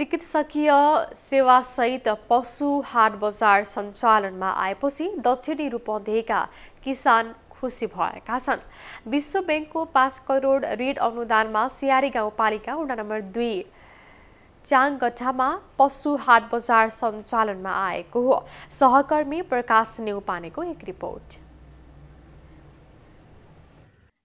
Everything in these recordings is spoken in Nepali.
चिकित्सकीय सेवासहित पशु हाट बजार सञ्चालनमा आएपछि दक्षिणी रूपन्देहीका किसान खुसी भएका छन् विश्व ब्याङ्कको पाँच करोड ऋण अनुदानमा सियारी गाउँपालिका वडा नम्बर दुई च्याङगठामा पशु हाट बजार सञ्चालनमा आएको हो सहकर्मी प्रकाश नेउपानेको एक रिपोर्ट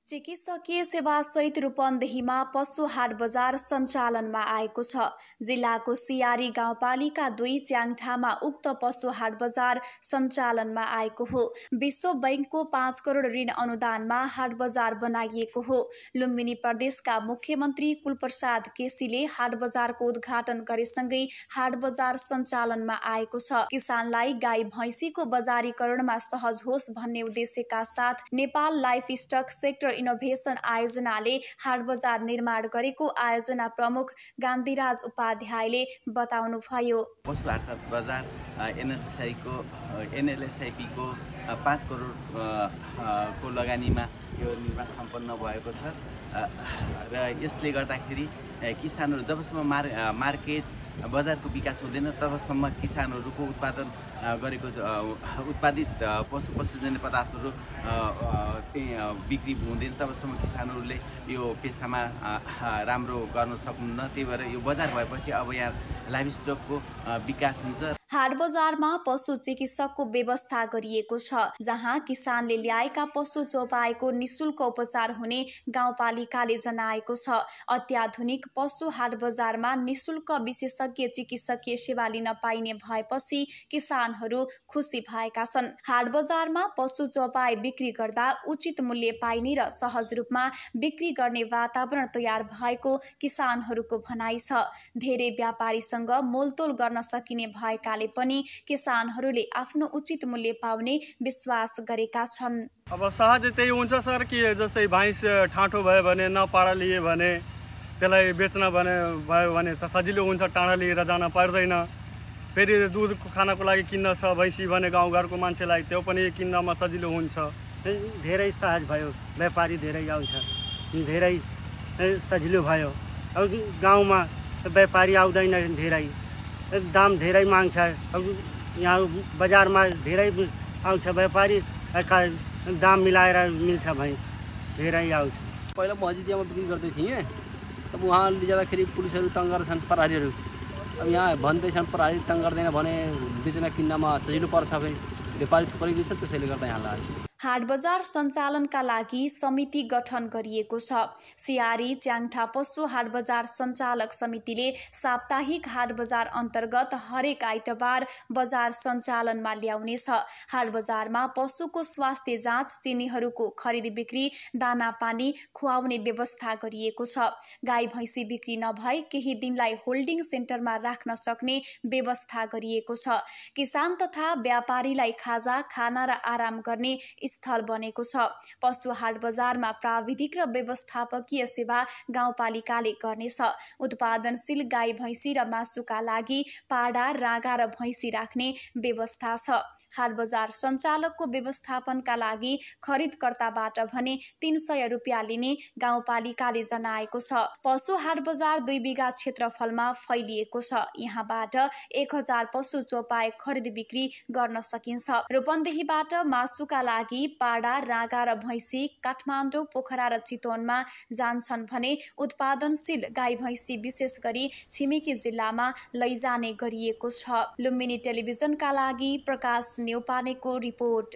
चिकित्सकीय सेवा सहित रूपन्देहीमा पशु हाट बजार सञ्चालनमा आएको छ जिल्लाको सियारी गाउँपालिका दुई च्याङठामा उक्त पशु हाट बजार सञ्चालनमा आएको हो विश्व बैङ्कको पाँच करोड ऋण अनुदानमा हाट बजार बनाइएको हो लुम्बिनी प्रदेशका मुख्यमन्त्री कुलप्रसाद केसीले हाट बजारको उद्घाटन गरेसँगै हाट बजार सञ्चालनमा आएको छ किसानलाई गाई भैँसीको बजारीकरणमा सहज होस् भन्ने उद्देश्यका साथ Nepal livestock sector innovation आयोजनाले हाट बजार निर्माण गरेको आयोजना प्रमुख गान्धीराज उपाध्यायले बताउनुभयो पशु बजार एनएलएसआईको एनएलएसआइपीको पाँच करोड को लगानीमा यो निर्माण सम्पन्न भएको छ र यसले गर्दाखेरि किसानहरू जबसम्म मार मार्केट बजारको विकास हुँदैन तबसम्म किसानहरूको उत्पादन गरेको उत्पादित पशु पशुजन्य पदार्थहरू बिक्री हुँदैन तबसम्म किसानहरूले यो पेसामा राम्रो गर्न सक्नुहुन्न त्यही भएर यो बजार भएपछि अब यहाँ लाइफ स्टकको विकास हुन्छ हाट बजारमा पशु चिकित्सकको व्यवस्था गरिएको छ जहाँ किसानले ल्याएका पशु चोपाएको निशुल्क उपचार हुने गाउँपालिकाले जनाएको छ अत्याधुनिक पशु हाट बजारमा निशुल्क विशेषज्ञ चिकित्सकीय सेवा लिन पाइने भएपछि किसानहरू खुसी भएका छन् हाट बजारमा पशु चौपाई बिक्री गर्दा उचित मूल्य पाइने र सहज रूपमा बिक्री गर्ने वातावरण तयार भएको किसानहरूको भनाइ छ धेरै व्यापारीसँग मोलतोल गर्न सकिने भएकाले भए पनि किसानहरूले आफ्नो उचित मूल्य पाउने विश्वास गरेका छन् अब सहज त्यही हुन्छ सर कि जस्तै भैँस ठाँठो भयो भने नपाडा लिए भने त्यसलाई बेच्न भने भयो भने त सजिलो हुन्छ टाढा लिएर जान पर्दैन फेरि दुध खानको लागि किन्न छ भैँसी भने गाउँघरको मान्छेलाई त्यो पनि किन्नमा सजिलो हुन्छ धेरै सहज भयो व्यापारी धेरै आउँछ धेरै सजिलो भयो अब गाउँमा व्यापारी आउँदैन धेरै दाम धेरै माग्छ यहाँ बजारमा धेरै आउँछ व्यापारी दाम मिलाएर मिल्छ भैँस धेरै आउँछ पहिला म हजिदियामा बिक्री गर्दै थिएँ अब उहाँ जाँदाखेरि पुलिसहरू तङ गर्छन् प्रहरीहरू अब यहाँ भन्दैछन् प्रहरी तङ गर्दैन भने बेचना किन्नमा सजिलो पर्छ भने व्यापारी थुप्रै दिन्छ त्यसैले गर्दा यहाँ लान्छ हाट बजार सञ्चालनका लागि समिति गठन गरिएको छ सियारी च्याङठा पशु हाट बजार सञ्चालक समितिले साप्ताहिक हाट बजार अन्तर्गत हरेक आइतबार बजार सञ्चालनमा ल्याउनेछ हाट बजारमा पशुको स्वास्थ्य जाँच तिनीहरूको खरिद बिक्री दाना पानी खुवाउने व्यवस्था गरिएको छ गाई भैँसी बिक्री नभई केही दिनलाई होल्डिङ सेन्टरमा राख्न सक्ने व्यवस्था गरिएको छ किसान तथा व्यापारीलाई खाजा खाना र आराम गर्ने स्थल बनेको छ पशु हाट बजारमा प्राविधिक र व्यवस्थापकीय सेवा गाउँपालिकाले गर्नेछ उत्पादनशील गाई भैँसी र मासुका लागि पाडा राँगा र भैँसी राख्ने व्यवस्था छ हाट बजार सञ्चालकको व्यवस्थापनका लागि खरिदकर्ताबाट भने तिन सय रुपियाँ लिने गाउँपालिकाले जनाएको छ पशु हाट बजार दुई बिघा क्षेत्रफलमा फैलिएको छ यहाँबाट एक हजार पशु चोपाए खरिद बिक्री गर्न सकिन्छ रूपन्देहीबाट मासुका लागि पाडा रागा र भैँसी काठमाडौँ पोखरा र चितवनमा जान्छन् भने उत्पादनशील गाई भैँसी विशेष गरी छिमेकी जिल्लामा लैजाने गरिएको छ लुम्बिनी टेलिभिजनका लागि प्रकाश नेउपानेको रिपोर्ट